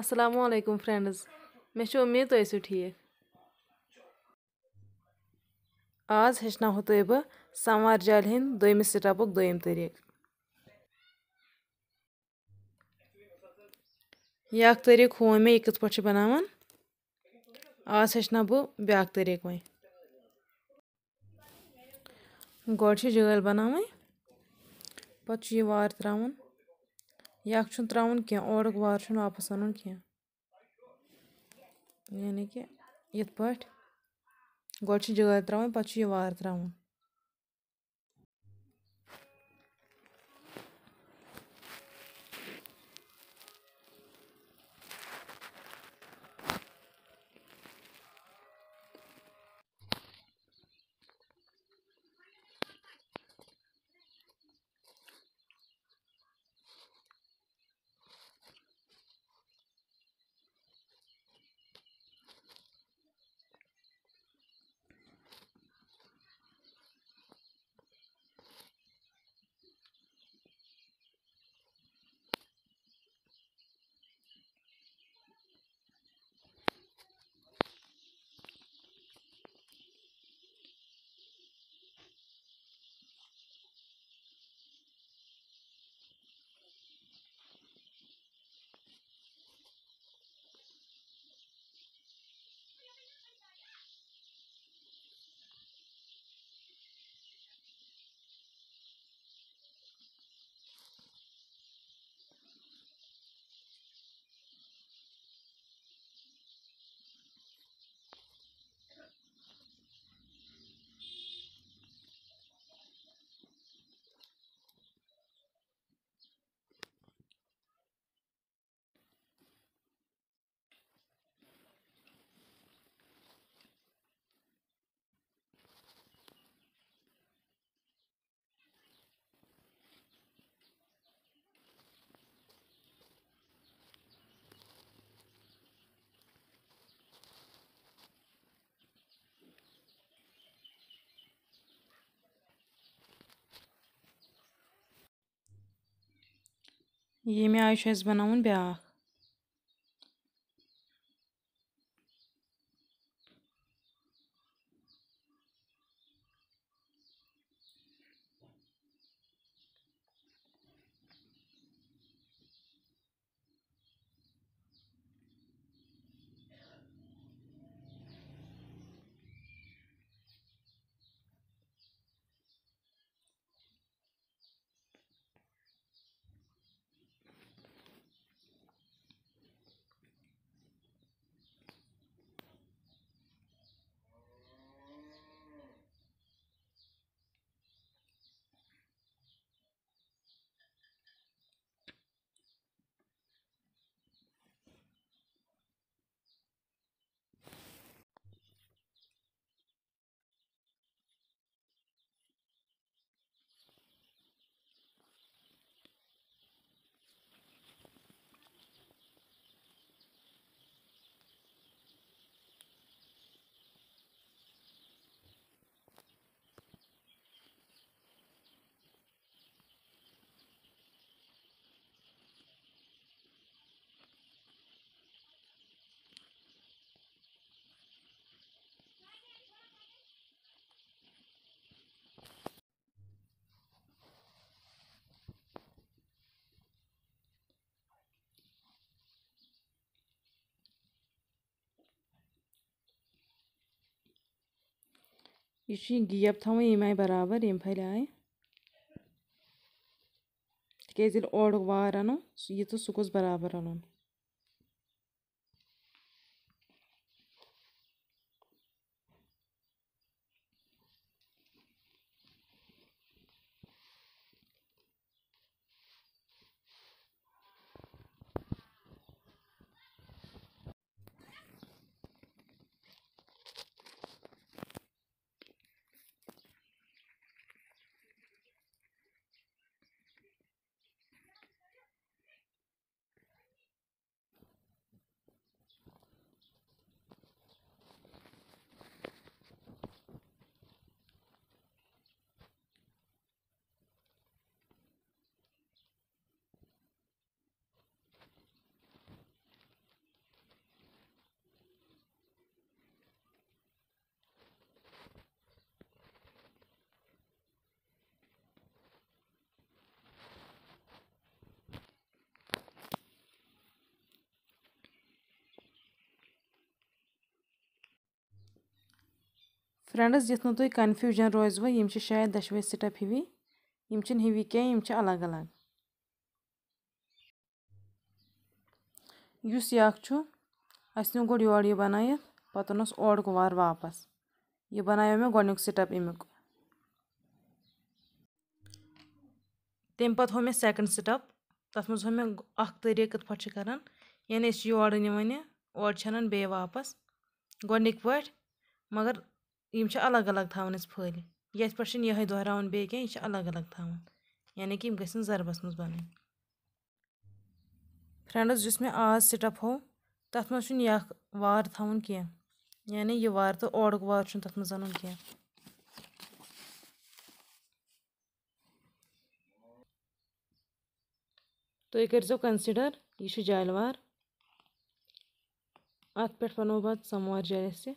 अस्सलाम वालेकुम friends may उम्मीद तुम ठीक आज हेचनो तुह तो बह संवार जाल हंद दोम स्टेप दोम तरीक यह तरीक हूँ मे कथ पे बना आज हेचनो बह ब्या तरीक वे गोड जल बना पे वार त्रावान یَکھ چھُنہٕ ترٛاوُن کیٚنٛہہ اورُک وارٕ چھُنہٕ واپَس اَنُن کیٚنٛہہ یعنی کہِ یِتھ پٲٹھۍ گۄڈٕ چھِ جٲلۍ ترٛاوٕنۍ پَتہٕ چھُ یہِ وارٕ ترٛاوُن ییٚمہِ آیہِ چھُ اَسہِ بَناوُن بیٛاکھ इसी गियब थो ये बराबर यम फल आए तक ये ओर वार अनो ये तो सह गोस बराबर फ्रेंड्स जिस तुम कन्फ्यूजन रोजव यम शायद दशवे स्टेप हिवी यम हिवी कह अलग अलग उस अं गो ये बन पोन ओर कुमार वापस ये बनो मे गुक स्टेप अमुक तम पे मैं सेकंड स्टेप तथ मे हम तरीक कथ पे करान यानी यो नवान ओर अनान बे वापस गुड पा मगर यम अलग अलग थान फल ये पे ये दोहरान बे यह अलग अलग थान यानी कि जरबस मज बन फ्रेंड्स जिस मे आज स्टप हो तथ मन यख वार थान क्या यानी यह वार तो ओर वार तथ मन क्या तु तो करो कन्सिडर यह जाल अत पे बनो पत् जाल से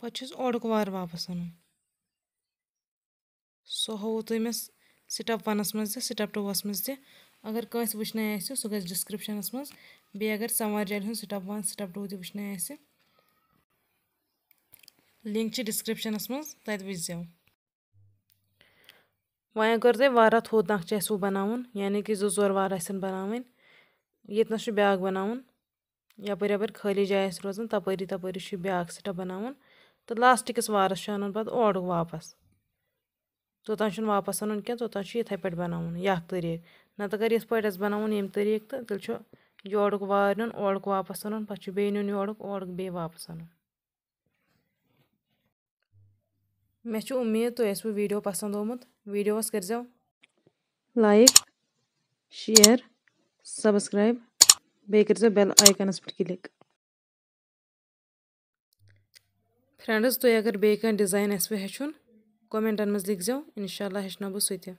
پَتہٕ چھُس اورُک وارٕ واپَس اَنُن سُہ ہووُ تۄہہِ مےٚ سِٹَپ وَنَس منٛز تہِ سِٹَپ ٹوٗوَس منٛز تہِ اگر کٲنٛسہِ وٕچھنَے آسہِ سُہ گژھِ ڈِسکِرٛپشَنَس منٛز بیٚیہِ اگر سَموار جایہِ ہُنٛد سِٹَپ وَن سِٹَپ ٹوٗ تہِ وٕچھنَے آسہِ لِنٛک چھِ ڈِسکِرٛپشَنَس منٛز تَتہِ وٕچھزیو وۄنۍ اگر تۄہہِ واریاہ تھوٚد نَقشہٕ آسِوٕ بَناوُن یعنی کہِ زٕ ژور وار آسَن بَناوٕنۍ ییٚتنَس چھُ بیٛاکھ بَناوُن یَپٲرۍ یَپٲرۍ خٲلی جاے آسہِ روزان تَپٲری تَپٲری چھُ بیٛاکھ سِٹَپ بَناوُن تہٕ لاسٹٕکِس وارَس چھُ اَنُن پَتہٕ اورٕ واپَس توٚتانۍ چھُنہٕ واپَس اَنُن کیٚنٛہہ توٚتانۍ چھُ یِتھَے پٲٹھۍ بَناوُن یَکھ طریٖقہٕ نَتہٕ اگر یِتھ پٲٹھۍ آسہِ بَناوُن ییٚمہِ طریٖقہٕ تہٕ تیٚلہِ چھُ یورُک وارٕ نیُن اورُک واپَس اَنُن پَتہٕ چھُ بیٚیہِ نیُن یورُک اورُک بیٚیہِ واپَس اَنُن مےٚ چھِ اُمید تۄہہِ آسِوٕ ویٖڈیو پَسنٛد آمُت ویٖڈیوَس کٔرۍزیو لایک شِیَر سَبسکرٛایب بیٚیہِ کٔرۍزیو بٮ۪ل آیکَنَس پٮ۪ٹھ کِلِک فرٛٮ۪نٛڈٕز تُہۍ اگر بیٚیہِ کانٛہہ ڈِزایِن آسِوٕ ہیٚچھُن کومٮ۪نٛٹَن منٛز لیکھزیو اِنشاء اللہ ہیٚچھناو بہٕ سُہ تہِ